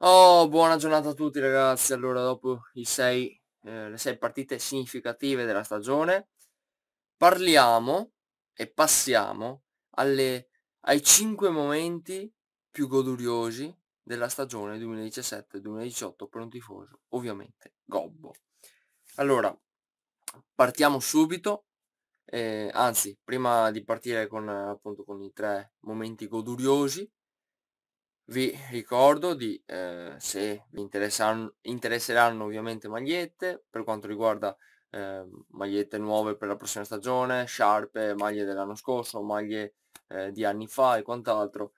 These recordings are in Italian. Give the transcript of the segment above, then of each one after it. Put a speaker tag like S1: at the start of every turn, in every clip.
S1: Oh, buona giornata a tutti ragazzi. Allora, dopo i sei, eh, le sei partite significative della stagione, parliamo e passiamo alle, ai cinque momenti più goduriosi della stagione 2017-2018 per un tifoso, ovviamente, Gobbo. Allora, partiamo subito, eh, anzi, prima di partire con, appunto, con i tre momenti goduriosi, vi ricordo di eh, se vi interessano, interesseranno ovviamente magliette per quanto riguarda eh, magliette nuove per la prossima stagione, sciarpe, maglie dell'anno scorso, maglie eh, di anni fa e quant'altro.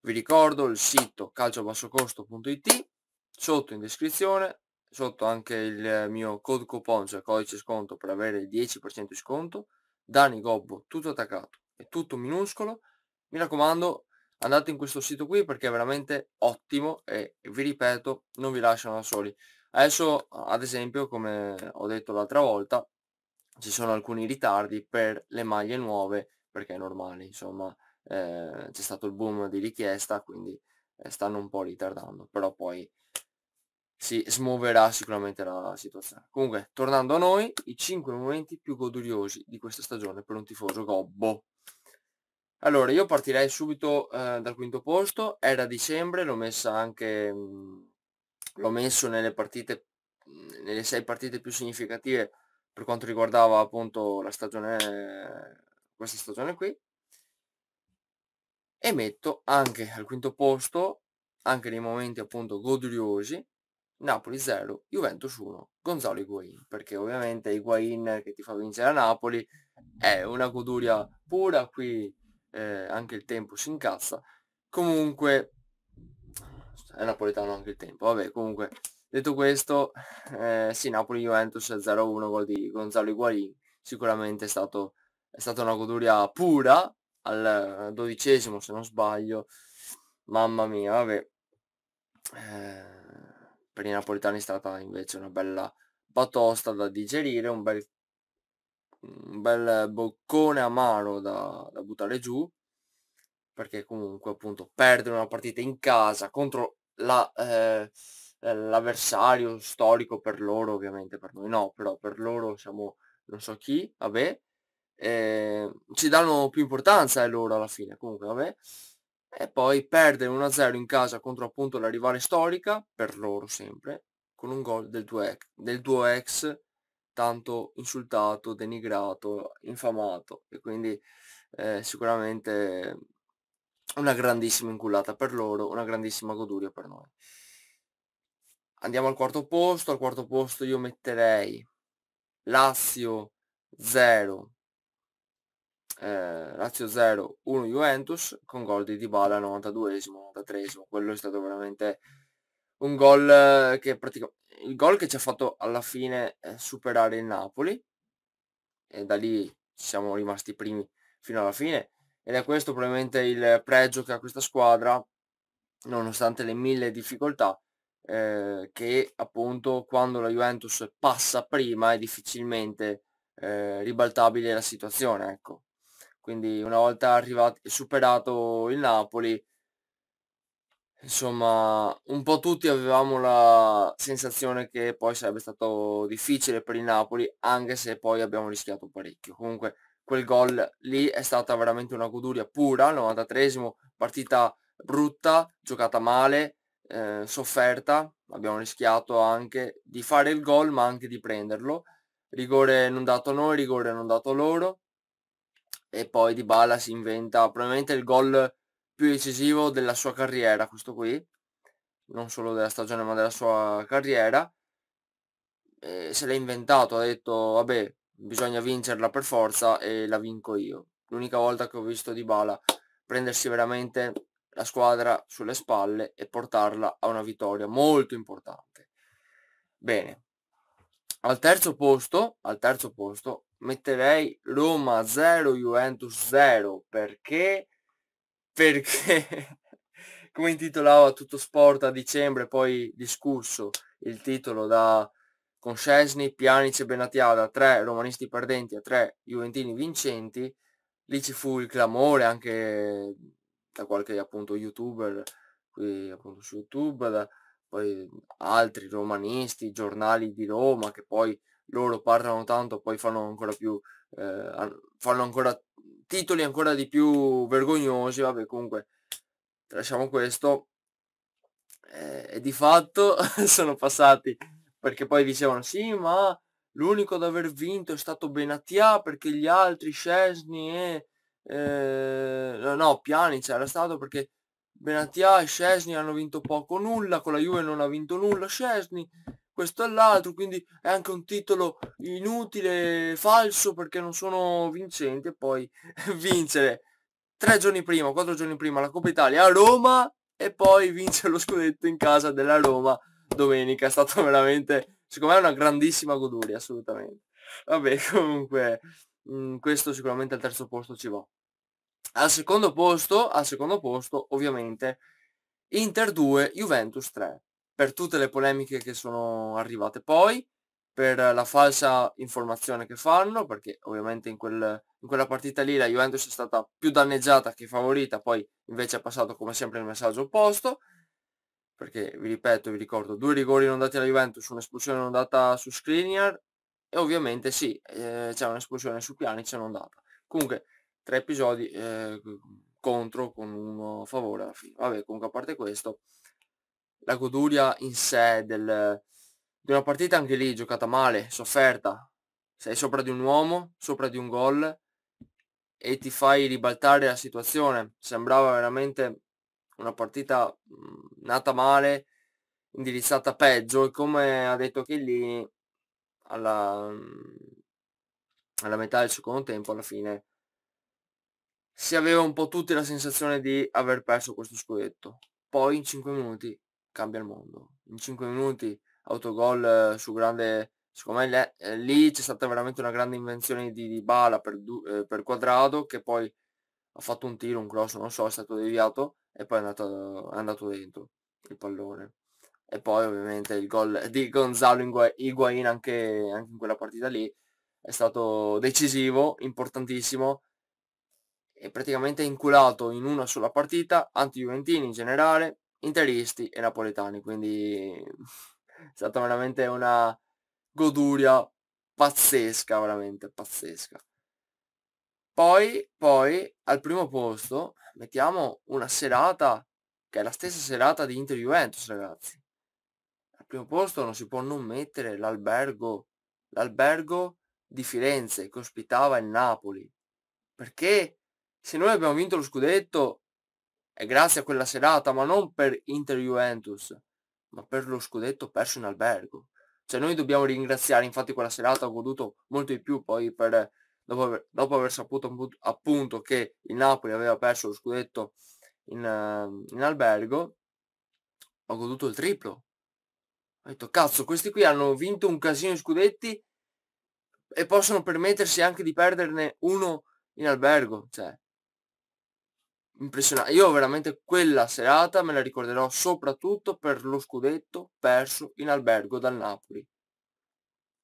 S1: Vi ricordo il sito calciobassocosto.it, sotto in descrizione, sotto anche il mio code coupon, cioè codice sconto per avere il 10% di sconto, Dani Gobbo tutto attaccato e tutto minuscolo. Mi raccomando, andate in questo sito qui perché è veramente ottimo e vi ripeto non vi lasciano da soli adesso ad esempio come ho detto l'altra volta ci sono alcuni ritardi per le maglie nuove perché è normale insomma eh, c'è stato il boom di richiesta quindi eh, stanno un po' ritardando però poi si smuoverà sicuramente la situazione comunque tornando a noi i 5 momenti più goduriosi di questa stagione per un tifoso gobbo allora, io partirei subito eh, dal quinto posto, era dicembre, l'ho messa anche, mhmm, l'ho messo nelle partite, mhmm, nelle sei partite più significative per quanto riguardava appunto la stagione, questa stagione qui. E metto anche al quinto posto, anche nei momenti appunto goduriosi, Napoli 0, Juventus 1, Gonzalo Higuain, perché ovviamente Higuain che ti fa vincere a Napoli è una goduria pura qui eh, anche il tempo si incazza. Comunque, è napoletano anche il tempo, vabbè comunque, detto questo, eh, sì, Napoli-Juventus 0-1, gol di Gonzalo Igualin, sicuramente è, stato, è stata una goduria pura, al dodicesimo se non sbaglio, mamma mia, vabbè. Eh, per i napoletani è stata invece una bella batosta da digerire, un bel un bel boccone amaro da, da buttare giù perché comunque appunto perdere una partita in casa contro la, eh, l'avversario storico per loro ovviamente per noi no però per loro siamo non so chi vabbè eh, ci danno più importanza a eh, loro alla fine comunque vabbè e poi perdere 1-0 in casa contro appunto la rivale storica per loro sempre con un gol del 2 ex, del 2 ex tanto insultato, denigrato, infamato e quindi eh, sicuramente una grandissima incullata per loro, una grandissima goduria per noi. Andiamo al quarto posto, al quarto posto io metterei Lazio 0, eh, Lazio 0, 1 Juventus con gol di Dybala 92esimo, 93esimo, quello è stato veramente un gol che praticamente il gol che ci ha fatto alla fine eh, superare il Napoli e da lì siamo rimasti primi fino alla fine ed è questo probabilmente il pregio che ha questa squadra nonostante le mille difficoltà eh, che appunto quando la Juventus passa prima è difficilmente eh, ribaltabile la situazione ecco quindi una volta arrivato, superato il Napoli Insomma, un po' tutti avevamo la sensazione che poi sarebbe stato difficile per il Napoli, anche se poi abbiamo rischiato parecchio. Comunque quel gol lì è stata veramente una goduria pura, 93esimo, partita brutta, giocata male, eh, sofferta, abbiamo rischiato anche di fare il gol ma anche di prenderlo. Rigore non dato a noi, rigore non dato loro. E poi Di Bala si inventa probabilmente il gol più decisivo della sua carriera, questo qui, non solo della stagione ma della sua carriera, e se l'ha inventato, ha detto vabbè bisogna vincerla per forza e la vinco io. L'unica volta che ho visto di bala prendersi veramente la squadra sulle spalle e portarla a una vittoria molto importante. Bene, al terzo posto, al terzo posto metterei Roma 0 Juventus 0 perché perché come intitolava tutto sport a dicembre poi discusso il titolo da con Scesni, Pianic e Benatiada, tre romanisti perdenti a tre juventini vincenti, lì ci fu il clamore anche da qualche appunto youtuber qui appunto su youtube da, poi altri romanisti giornali di Roma che poi loro parlano tanto poi fanno ancora più eh, fanno ancora titoli ancora di più vergognosi, vabbè comunque lasciamo questo, eh, e di fatto sono passati perché poi dicevano sì ma l'unico ad aver vinto è stato Benatia perché gli altri Scesni e eh, no Piani c'era stato perché Benatia e Scesni hanno vinto poco nulla con la Juve non ha vinto nulla Scesni questo e l'altro, quindi è anche un titolo inutile, falso, perché non sono vincente e poi vincere tre giorni prima, quattro giorni prima la Coppa Italia a Roma, e poi vince lo scudetto in casa della Roma domenica, è stato veramente, secondo me, una grandissima goduria, assolutamente. Vabbè, comunque, mh, mm, questo sicuramente al terzo posto ci va. Al secondo posto, al secondo posto, ovviamente, Inter 2, Juventus 3 per tutte le polemiche che sono arrivate poi, per la falsa informazione che fanno, perché ovviamente in, quel, in quella partita lì la Juventus è stata più danneggiata che favorita, poi invece è passato come sempre il messaggio opposto, perché vi ripeto, vi ricordo, due rigori non dati alla Juventus, un'espulsione non data su Skriniar e ovviamente sì, eh, c'è un'espulsione su Pjanic non data. Comunque tre episodi eh, contro con uno a favore alla fine. Vabbè, comunque a parte questo, la goduria in sé del, di una partita anche lì giocata male, sofferta. Sei sopra di un uomo, sopra di un gol e ti fai ribaltare la situazione. Sembrava veramente una partita nata male, indirizzata peggio e come ha detto Chellini alla, alla metà del secondo tempo, alla fine, si aveva un po' tutti la sensazione di aver perso questo scudetto. Poi in 5 minuti cambia il mondo. In 5 minuti autogol eh, su grande... Secondo me eh, lì c'è stata veramente una grande invenzione di, di Bala per, eh, per quadrato che poi ha fatto un tiro, un cross, non so, è stato deviato e poi è andato, è andato dentro il pallone. E poi ovviamente il gol di Gonzalo Higuain anche, anche in quella partita lì è stato decisivo, importantissimo e praticamente inculato in una sola partita, anti-Juventini in generale, interisti e napoletani, quindi è stata veramente una goduria pazzesca, veramente pazzesca. Poi, poi, al primo posto, mettiamo una serata, che è la stessa serata di Inter Juventus, ragazzi. Al primo posto non si può non mettere l'albergo, l'albergo di Firenze, che ospitava il Napoli. Perché se noi abbiamo vinto lo scudetto è grazie a quella serata, ma non per Inter-Juventus, ma per lo scudetto perso in albergo. Cioè noi dobbiamo ringraziare, infatti quella serata ho goduto molto di più poi per, dopo, aver, dopo aver saputo appunto che il Napoli aveva perso lo scudetto in, in albergo, ho goduto il triplo. Ho detto cazzo, questi qui hanno vinto un casino di scudetti e possono permettersi anche di perderne uno in albergo. Cioè, impressionante. Io veramente quella serata me la ricorderò soprattutto per lo scudetto perso in albergo dal Napoli.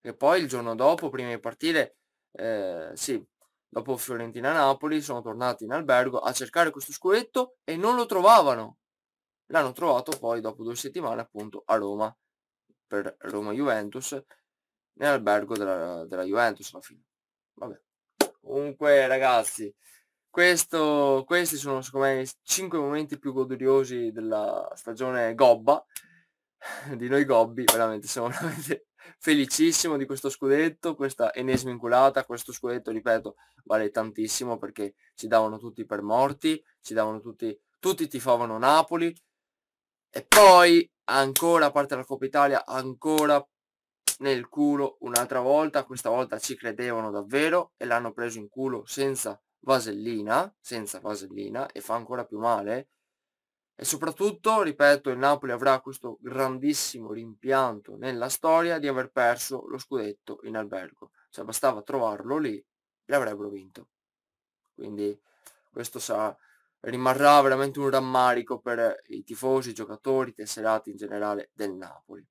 S1: Che poi il giorno dopo, prima di partire, eh, sì, dopo Fiorentina-Napoli, sono tornati in albergo a cercare questo scudetto e non lo trovavano. L'hanno trovato poi dopo due settimane appunto a Roma, per Roma-Juventus, nell'albergo della, della Juventus alla fine. Vabbè. Comunque ragazzi, questo, questi sono secondo me i 5 momenti più goduriosi della stagione gobba, di noi gobbi, veramente sono veramente felicissimo di questo scudetto, questa enesima inculata, questo scudetto, ripeto, vale tantissimo perché ci davano tutti per morti, ci davano tutti, tutti tifavano Napoli e poi ancora, a parte la Coppa Italia, ancora nel culo un'altra volta, questa volta ci credevano davvero e l'hanno preso in culo senza vasellina, senza vasellina, e fa ancora più male. E soprattutto, ripeto, il Napoli avrà questo grandissimo rimpianto nella storia di aver perso lo scudetto in albergo. Cioè bastava trovarlo lì, l'avrebbero vinto. Quindi questo sarà, rimarrà veramente un rammarico per i tifosi, i giocatori, i tesserati in generale del Napoli.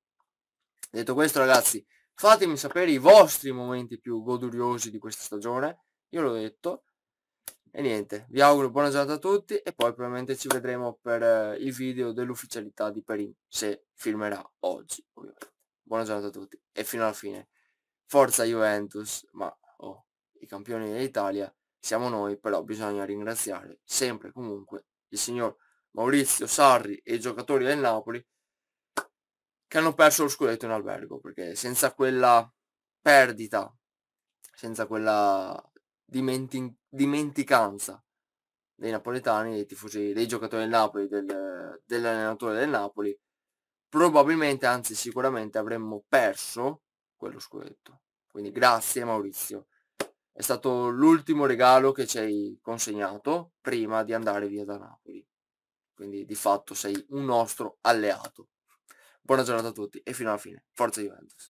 S1: Detto questo ragazzi, fatemi sapere i vostri momenti più goduriosi di questa stagione, io l'ho detto, e niente, vi auguro buona giornata a tutti e poi probabilmente ci vedremo per eh, il video dell'ufficialità di Perin, se filmerà oggi, ovviamente. Buona giornata a tutti e fino alla fine. Forza Juventus, ma oh, i campioni dell'Italia siamo noi, però bisogna ringraziare sempre e comunque il signor Maurizio Sarri e i giocatori del Napoli che hanno perso lo scudetto in albergo, perché senza quella perdita, senza quella dimenticata dimenticanza dei napoletani, dei tifosi, dei giocatori del Napoli, del, dell'allenatore del Napoli, probabilmente, anzi sicuramente avremmo perso quello scudetto. Quindi grazie Maurizio. È stato l'ultimo regalo che ci hai consegnato prima di andare via da Napoli. Quindi di fatto sei un nostro alleato. Buona giornata a tutti e fino alla fine. Forza Juventus.